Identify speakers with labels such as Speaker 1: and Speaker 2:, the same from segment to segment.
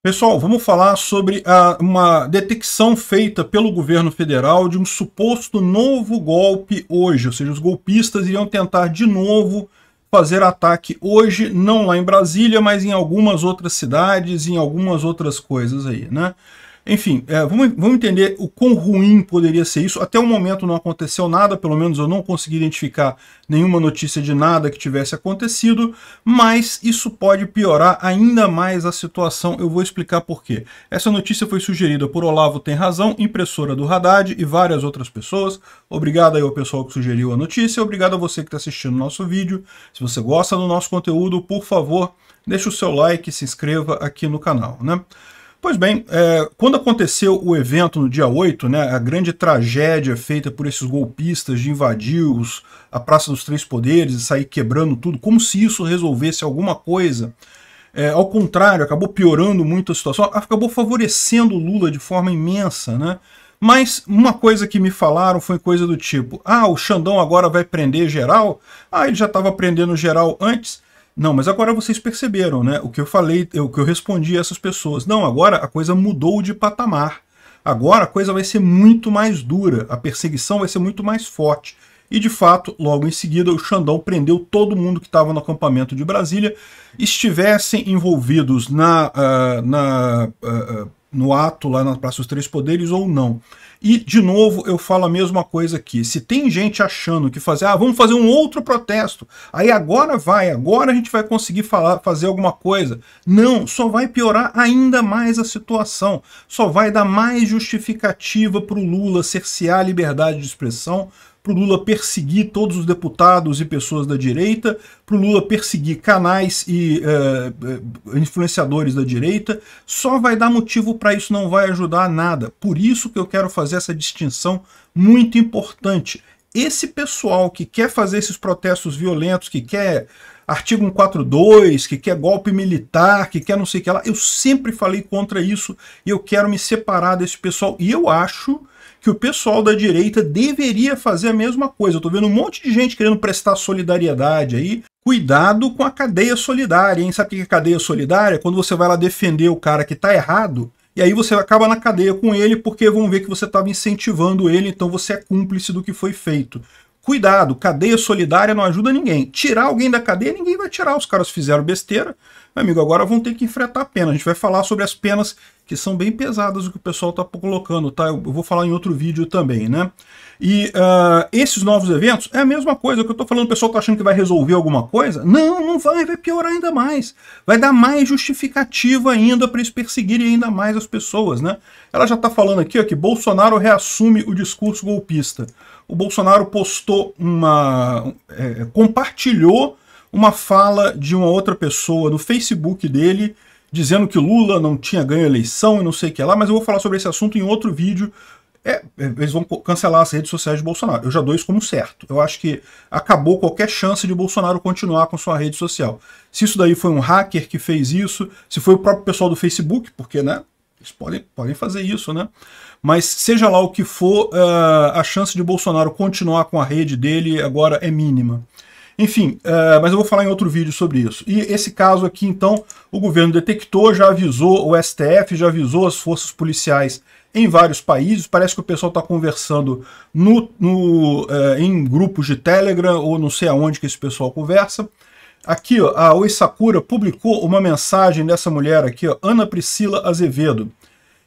Speaker 1: Pessoal, vamos falar sobre a, ah, uma detecção feita pelo governo federal de um suposto novo golpe hoje, ou seja, os golpistas iriam tentar de novo fazer ataque hoje, não lá em Brasília, mas em algumas outras cidades, em algumas outras coisas aí, né? Enfim, é, vamos, vamos entender o quão ruim poderia ser isso. Até o momento não aconteceu nada, pelo menos eu não consegui identificar nenhuma notícia de nada que tivesse acontecido, mas isso pode piorar ainda mais a situação. Eu vou explicar por quê. Essa notícia foi sugerida por Olavo Tem Razão, impressora do Haddad e várias outras pessoas. Obrigado aí ao pessoal que sugeriu a notícia, obrigado a você que está assistindo o nosso vídeo. Se você gosta do nosso conteúdo, por favor, deixe o seu like e se inscreva aqui no canal, né? Pois bem, é, quando aconteceu o evento no dia 8, né, a grande tragédia feita por esses golpistas de invadir os, a Praça dos Três Poderes e sair quebrando tudo, como se isso resolvesse alguma coisa, é, ao contrário, acabou piorando muito a situação, acabou favorecendo o Lula de forma imensa, né? Mas uma coisa que me falaram foi coisa do tipo: ah, o Xandão agora vai prender geral? Ah, ele já estava prendendo geral antes. Não, mas agora vocês perceberam, né? O que eu falei, o que eu respondi a essas pessoas. Não, agora a coisa mudou de patamar. Agora a coisa vai ser muito mais dura, a perseguição vai ser muito mais forte. E de fato, logo em seguida, o Xandão prendeu todo mundo que estava no acampamento de Brasília, estivessem envolvidos na, uh, na uh, no ato lá na Praça dos Três Poderes ou não. E, de novo, eu falo a mesma coisa aqui. Se tem gente achando que fazer, ah, vamos fazer um outro protesto, aí agora vai, agora a gente vai conseguir falar, fazer alguma coisa. Não, só vai piorar ainda mais a situação. Só vai dar mais justificativa para o Lula cercear a liberdade de expressão, para o Lula perseguir todos os deputados e pessoas da direita, para o Lula perseguir canais e uh, influenciadores da direita. Só vai dar motivo para isso, não vai ajudar a nada. Por isso que eu quero fazer essa distinção muito importante. Esse pessoal que quer fazer esses protestos violentos, que quer artigo 142, que quer golpe militar, que quer não sei o que lá, eu sempre falei contra isso e eu quero me separar desse pessoal. E eu acho que o pessoal da direita deveria fazer a mesma coisa. Eu tô vendo um monte de gente querendo prestar solidariedade aí. Cuidado com a cadeia solidária, hein? Sabe o que é cadeia solidária? Quando você vai lá defender o cara que tá errado, e aí você acaba na cadeia com ele porque vão ver que você estava incentivando ele, então você é cúmplice do que foi feito. Cuidado, cadeia solidária não ajuda ninguém. Tirar alguém da cadeia, ninguém vai tirar. Os caras fizeram besteira, amigo, agora vão ter que enfrentar a pena. A gente vai falar sobre as penas que são bem pesadas o que o pessoal está colocando, tá? Eu, vou falar em outro vídeo também, né? E uh, esses novos eventos é a mesma coisa. que eu estou falando, o pessoal está achando que vai resolver alguma coisa? Não, não vai, vai piorar ainda mais. Vai dar mais justificativa ainda para eles perseguirem ainda mais as pessoas, né? Ela já está falando aqui ó, que Bolsonaro reassume o discurso golpista. O Bolsonaro postou uma... É, compartilhou uma fala de uma outra pessoa no Facebook dele dizendo que Lula não tinha ganho a eleição e não sei o que lá, mas eu vou falar sobre esse assunto em outro vídeo. É, é, eles vão cancelar as redes sociais de Bolsonaro. Eu já dou isso como certo. Eu acho que acabou qualquer chance de Bolsonaro continuar com sua rede social. Se isso daí foi um hacker que fez isso, se foi o próprio pessoal do Facebook, porque, né? Eles podem, podem fazer isso, né? Mas seja lá o que for, uh, a chance de Bolsonaro continuar com a rede dele agora é mínima. Enfim, uh, mas eu vou falar em outro vídeo sobre isso. E esse caso aqui, então, o governo detectou, já avisou o STF, já avisou as forças policiais em vários países. Parece que o pessoal está conversando no, no uh, em grupos de Telegram ou não sei aonde que esse pessoal conversa. Aqui, ó, a Oi Sakura publicou uma mensagem dessa mulher aqui, ó, Ana Priscila Azevedo.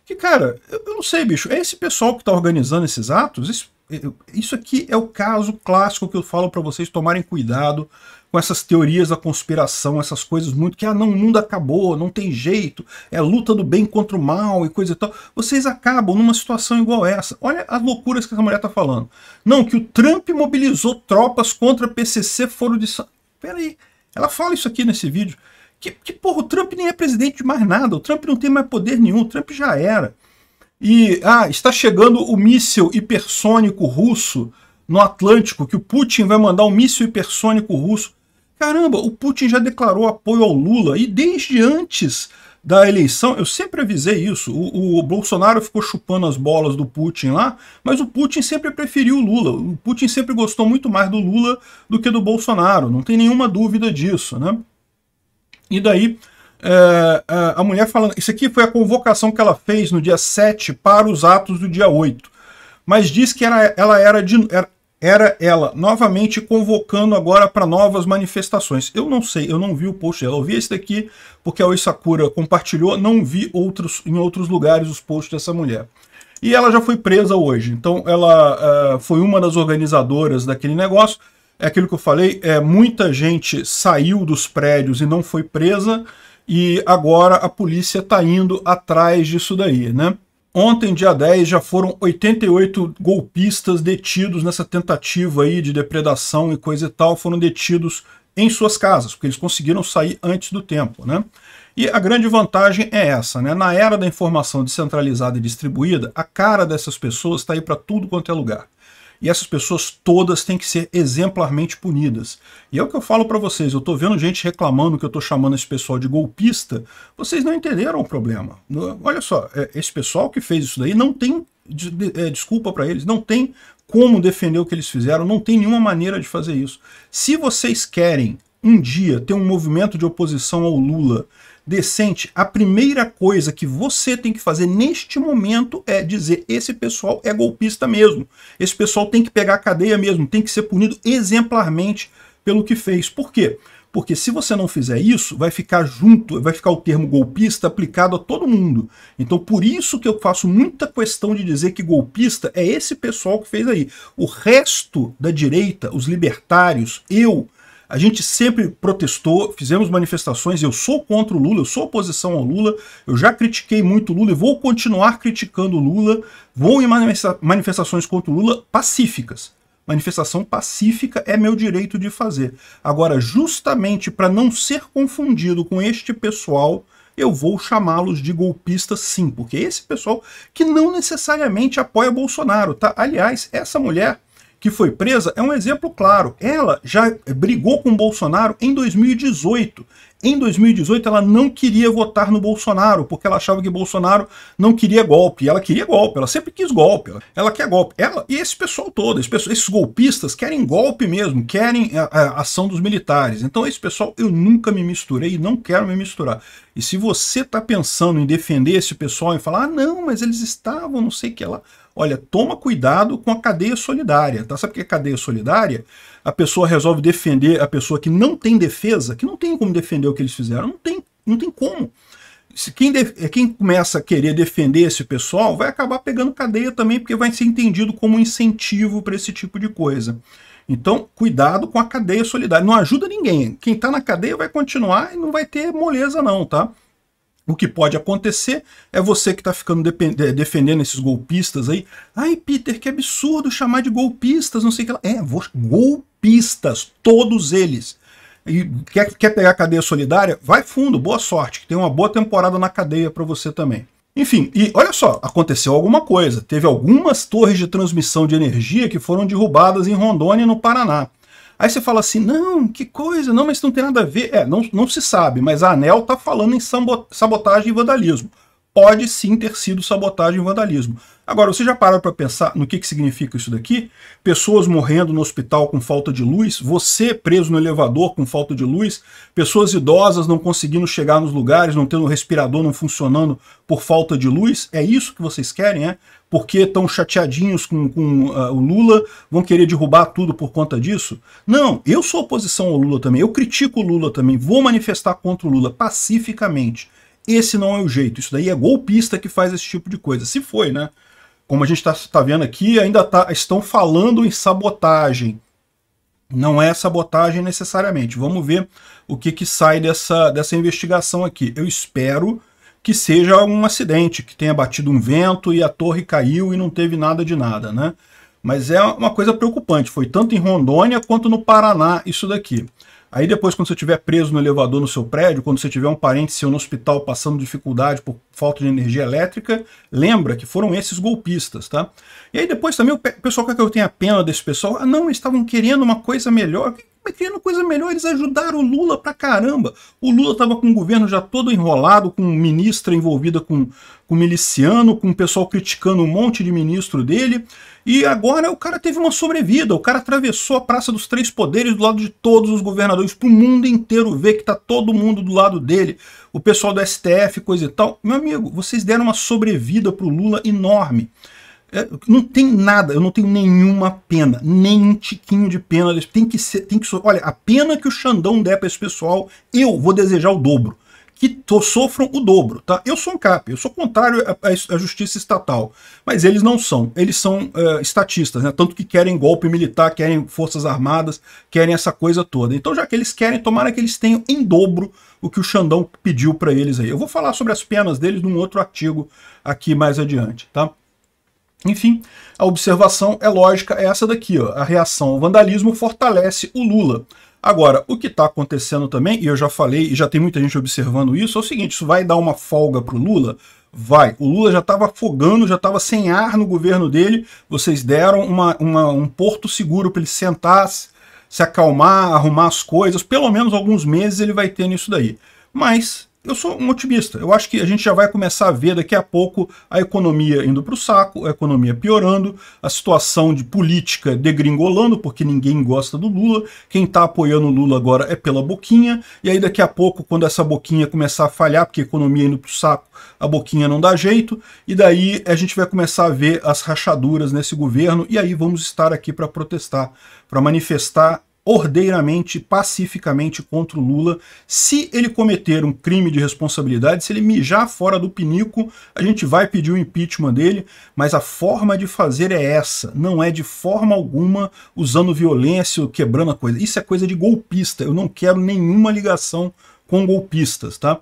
Speaker 1: Que, cara, eu, não sei, bicho. É esse pessoal que está organizando esses atos? Isso, isso aqui é o caso clássico que eu falo para vocês tomarem cuidado com essas teorias da conspiração, essas coisas muito que, ah, não, o mundo acabou, não tem jeito, é luta do bem contra o mal e coisa e tal. Vocês acabam numa situação igual essa. Olha as loucuras que essa mulher tá falando. Não, que o Trump mobilizou tropas contra PCC, foram de... Peraí, ela fala isso aqui nesse vídeo. Que, que, porra, o Trump nem é presidente de mais nada, o Trump não tem mais poder nenhum, o Trump já era. E, ah, está chegando o míssil hipersônico russo no Atlântico, que o Putin vai mandar um míssil hipersônico russo. Caramba, o Putin já declarou apoio ao Lula, e desde antes da eleição, eu sempre avisei isso, o, o, Bolsonaro ficou chupando as bolas do Putin lá, mas o Putin sempre preferiu o Lula, o Putin sempre gostou muito mais do Lula do que do Bolsonaro, não tem nenhuma dúvida disso, né? E daí é, é, a mulher falando. Isso aqui foi a convocação que ela fez no dia 7 para os atos do dia 8. Mas diz que era, ela era, de, era, era ela novamente convocando agora para novas manifestações. Eu não sei, eu não vi o post dela. Eu vi esse daqui porque a Oi Sakura compartilhou, não vi outros em outros lugares os posts dessa mulher. E ela já foi presa hoje, então ela uh, foi uma das organizadoras daquele negócio é aquilo que eu falei, é, muita gente saiu dos prédios e não foi presa, e agora a polícia está indo atrás disso daí, né? Ontem, dia 10, já foram 88 golpistas detidos nessa tentativa aí de depredação e coisa e tal, foram detidos em suas casas, porque eles conseguiram sair antes do tempo, né? E a grande vantagem é essa, né? Na era da informação descentralizada e distribuída, a cara dessas pessoas está aí para tudo quanto é lugar e essas pessoas todas têm que ser exemplarmente punidas. E é o que eu falo para vocês, eu estou vendo gente reclamando que eu estou chamando esse pessoal de golpista, vocês não entenderam o problema. Olha só, é, esse pessoal que fez isso daí não tem é, desculpa para eles, não tem como defender o que eles fizeram, não tem nenhuma maneira de fazer isso. Se vocês querem um dia ter um movimento de oposição ao Lula decente, a primeira coisa que você tem que fazer neste momento é dizer: esse pessoal é golpista mesmo. Esse pessoal tem que pegar a cadeia mesmo, tem que ser punido exemplarmente pelo que fez. Por quê? Porque se você não fizer isso, vai ficar junto, vai ficar o termo golpista aplicado a todo mundo. Então, por isso que eu faço muita questão de dizer que golpista é esse pessoal que fez aí. O resto da direita, os libertários, eu, a gente sempre protestou, fizemos manifestações. Eu sou contra o Lula, eu sou oposição ao Lula. Eu já critiquei muito o Lula e vou continuar criticando o Lula. Vou em manifestações contra o Lula pacíficas. Manifestação pacífica é meu direito de fazer. Agora, justamente para não ser confundido com este pessoal, eu vou chamá-los de golpistas sim, porque é esse pessoal que não necessariamente apoia Bolsonaro, tá? Aliás, essa mulher que foi presa, é um exemplo claro. Ela já brigou com o Bolsonaro em 2018. Em 2018, ela não queria votar no Bolsonaro, porque ela achava que Bolsonaro não queria golpe. Ela queria golpe, ela sempre quis golpe. Ela, ela quer golpe. Ela e esse pessoal todo, esse pessoal, esses golpistas querem golpe mesmo, querem a, a, ação dos militares. Então, esse pessoal, eu nunca me misturei e não quero me misturar. E se você está pensando em defender esse pessoal e falar, ah, não, mas eles estavam, não sei o que lá. Olha, toma cuidado com a cadeia solidária, tá? Sabe o que é cadeia solidária? A pessoa resolve defender a pessoa que não tem defesa, que não tem como defender o que eles fizeram, não tem, não tem como. quem, eh, quem começa a querer defender esse pessoal vai acabar pegando cadeia também, porque vai ser entendido como um incentivo para esse tipo de coisa. Então, cuidado com a cadeia solidária. Não ajuda ninguém. Quem está na cadeia vai continuar e não vai ter moleza, não, tá? O que pode acontecer é você que está ficando defendendo esses golpistas aí. Ai, Peter, que absurdo chamar de golpistas, não sei o que lá. É, vou... golpistas, todos eles. E quer, quer pegar a cadeia solidária? Vai fundo, boa sorte, que tem uma boa temporada na cadeia para você também. Enfim, e olha só, aconteceu alguma coisa. Teve algumas torres de transmissão de energia que foram derrubadas em Rondônia, no Paraná. Aí você fala assim, não, que coisa, não, mas isso não tem nada a ver. É, não, não se sabe, mas a ANEL está falando em sabotagem e vandalismo pode sim ter sido sabotagem e vandalismo. Agora, você já parou para pensar no que, que significa isso daqui? Pessoas morrendo no hospital com falta de luz, você preso no elevador com falta de luz, pessoas idosas não conseguindo chegar nos lugares, não tendo respirador, não funcionando por falta de luz? É isso que vocês querem, é? Porque estão chateadinhos com, com uh, o Lula, vão querer derrubar tudo por conta disso? Não, eu sou oposição ao Lula também, eu critico o Lula também, vou manifestar contra o Lula pacificamente esse não é o jeito. Isso daí é golpista que faz esse tipo de coisa. Se foi, né? Como a gente está tá vendo aqui, ainda tá, estão falando em sabotagem. Não é sabotagem necessariamente. Vamos ver o que, que sai dessa, dessa investigação aqui. Eu espero que seja um acidente, que tenha batido um vento e a torre caiu e não teve nada de nada, né? Mas é uma coisa preocupante. Foi tanto em Rondônia quanto no Paraná isso daqui. Aí depois, quando você estiver preso no elevador no seu prédio, quando você tiver um parente seu no hospital passando dificuldade por falta de energia elétrica, lembra que foram esses golpistas, tá? E aí depois também o pessoal quer que eu tenha pena desse pessoal. Ah, não, eles estavam querendo uma coisa melhor. O que querendo coisa melhor, eles ajudaram o Lula pra caramba. O Lula tava com o governo já todo enrolado, com ministra envolvida com, com miliciano, com o pessoal criticando um monte de ministro dele. E agora o cara teve uma sobrevida, o cara atravessou a Praça dos Três Poderes do lado de todos os governadores, pro mundo inteiro ver que tá todo mundo do lado dele, o pessoal do STF, coisa e tal. Meu amigo, vocês deram uma sobrevida pro Lula enorme. É, não tem nada, eu não tenho nenhuma pena, nem um tiquinho de pena. Tem que ser, tem que so... Olha, a pena que o Xandão der para esse pessoal, eu vou desejar o dobro. Que sofram o dobro, tá? Eu sou um CAP, eu sou contrário à, à justiça estatal. Mas eles não são, eles são uh, estatistas, né? Tanto que querem golpe militar, querem forças armadas, querem essa coisa toda. Então, já que eles querem, tomara que eles tenham em dobro o que o Xandão pediu para eles aí. Eu vou falar sobre as penas deles num outro artigo aqui mais adiante, tá? Enfim, a observação é lógica, é essa daqui, ó. A reação ao vandalismo fortalece o Lula. Agora, o que está acontecendo também, e eu já falei, e já tem muita gente observando isso, é o seguinte, isso vai dar uma folga para o Lula? Vai. O Lula já estava afogando, já estava sem ar no governo dele, vocês deram uma, uma um porto seguro para ele sentar, se acalmar, arrumar as coisas, pelo menos alguns meses ele vai ter nisso daí. Mas eu sou um otimista. Eu acho que a gente já vai começar a ver daqui a pouco a economia indo para o saco, a economia piorando, a situação de política degringolando, porque ninguém gosta do Lula. Quem está apoiando o Lula agora é pela boquinha. E aí daqui a pouco, quando essa boquinha começar a falhar, porque a economia indo para o saco, a boquinha não dá jeito. E daí a gente vai começar a ver as rachaduras nesse governo. E aí vamos estar aqui para protestar, para manifestar ordeiramente, pacificamente contra o Lula. Se ele cometer um crime de responsabilidade, se ele mijar fora do pinico, a gente vai pedir o impeachment dele, mas a forma de fazer é essa, não é de forma alguma usando violência ou quebrando a coisa. Isso é coisa de golpista, eu não quero nenhuma ligação com golpistas, tá?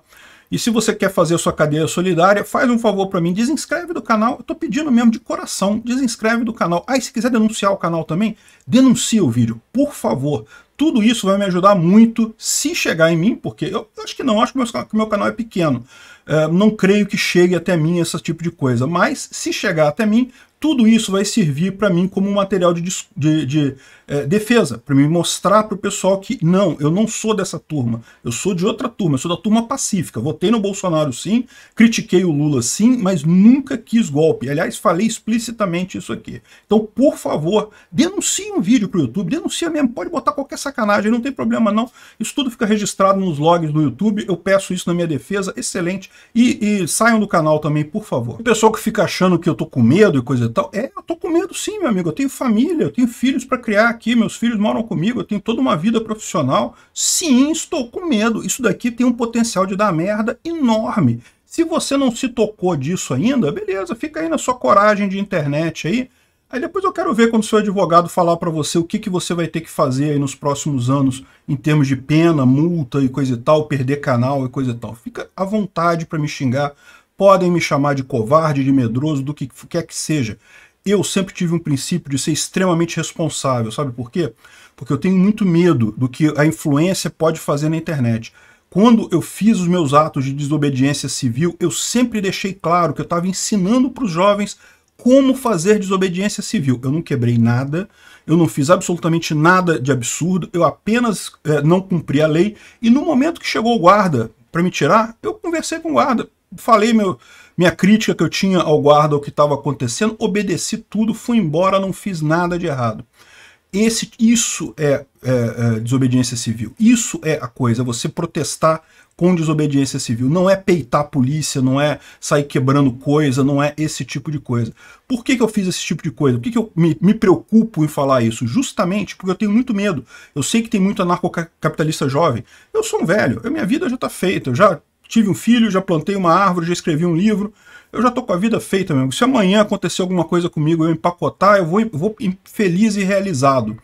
Speaker 1: E se você quer fazer a sua cadeia solidária, faz um favor para mim, desinscreve do canal. Eu tô pedindo mesmo de coração, desinscreve do canal. Ah, e se quiser denunciar o canal também, denuncia o vídeo, por favor. Tudo isso vai me ajudar muito se chegar em mim, porque eu acho que não, acho que meu, meu canal é pequeno. É, não creio que chegue até mim esse tipo de coisa, mas se chegar até mim, tudo isso vai servir para mim como um material de, de, de é, defesa, para me mostrar para o pessoal que não, eu não sou dessa turma, eu sou de outra turma, eu sou da turma pacífica. Votei no Bolsonaro sim, critiquei o Lula sim, mas nunca quis golpe. Aliás, falei explicitamente isso aqui. Então, por favor, denuncie um vídeo para o YouTube, denuncia mesmo, pode botar qualquer sacanagem, não tem problema não. Isso tudo fica registrado nos logs do YouTube, eu peço isso na minha defesa, excelente. E, e saiam do canal também, por favor. O pessoal que fica achando que eu tô com medo e coisa e tal. É, eu tô com medo sim, meu amigo. Eu tenho família, eu tenho filhos para criar aqui, meus filhos moram comigo, eu tenho toda uma vida profissional. Sim, estou com medo. Isso daqui tem um potencial de dar merda enorme. Se você não se tocou disso ainda, beleza, fica aí na sua coragem de internet aí. Aí depois eu quero ver quando o seu advogado falar para você o que, que você vai ter que fazer aí nos próximos anos em termos de pena, multa e coisa e tal, perder canal e coisa e tal. Fica à vontade para me xingar, Podem me chamar de covarde, de medroso, do que quer que seja. Eu sempre tive um princípio de ser extremamente responsável, sabe por quê? Porque eu tenho muito medo do que a influência pode fazer na internet. Quando eu fiz os meus atos de desobediência civil, eu sempre deixei claro que eu estava ensinando para os jovens como fazer desobediência civil. Eu não quebrei nada, eu não fiz absolutamente nada de absurdo, eu apenas é, não cumpri a lei. E no momento que chegou o guarda para me tirar, eu conversei com o guarda falei meu, minha crítica que eu tinha ao guarda, ao que estava acontecendo, obedeci tudo, fui embora, não fiz nada de errado. Esse, isso é, é, é, desobediência civil. Isso é a coisa, é você protestar com desobediência civil. Não é peitar a polícia, não é sair quebrando coisa, não é esse tipo de coisa. Por que, que eu fiz esse tipo de coisa? Por que, que eu me, me preocupo em falar isso? Justamente porque eu tenho muito medo. Eu sei que tem muito anarcocapitalista jovem. Eu sou um velho, minha vida já está feita, eu já tive um filho, já plantei uma árvore, já escrevi um livro. Eu já estou com a vida feita, meu amigo. Se amanhã acontecer alguma coisa comigo, eu empacotar, eu vou, vou feliz e realizado.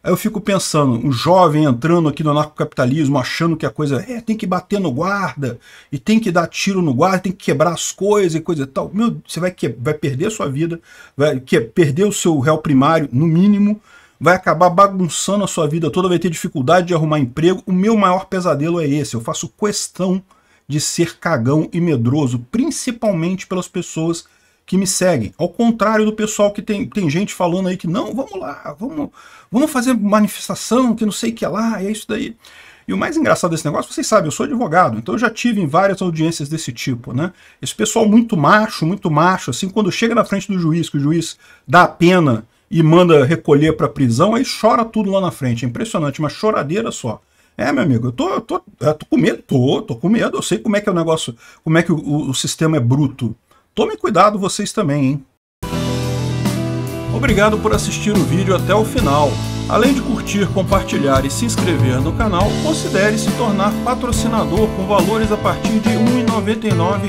Speaker 1: Aí eu fico pensando, um jovem entrando aqui no anarcocapitalismo, achando que a coisa é, tem que bater no guarda, e tem que dar tiro no guarda, tem que quebrar as coisas e coisa e tal. Meu, você vai, que, vai perder a sua vida, vai que, perder o seu réu primário, no mínimo, vai acabar bagunçando a sua vida toda, vai ter dificuldade de arrumar emprego. O meu maior pesadelo é esse, eu faço questão de ser cagão e medroso, principalmente pelas pessoas que me seguem. Ao contrário do pessoal que tem, tem gente falando aí que não, vamos lá, vamos, vamos fazer manifestação, que não sei o que é lá, é isso daí. E o mais engraçado desse negócio, vocês sabem, eu sou advogado, então eu já tive em várias audiências desse tipo, né? Esse pessoal muito macho, muito macho, assim, quando chega na frente do juiz, que o juiz dá a pena e manda recolher para prisão, aí chora tudo lá na frente. É impressionante, uma choradeira só. É, meu amigo, eu tô, tô, eu tô com medo, tô, tô com medo, eu sei como é que é o negócio, como é que o, o sistema é bruto. Tome cuidado vocês também, hein? Obrigado por assistir o vídeo até o final. Além de curtir, compartilhar e se inscrever no canal, considere se tornar patrocinador com valores a partir de R$ 1,99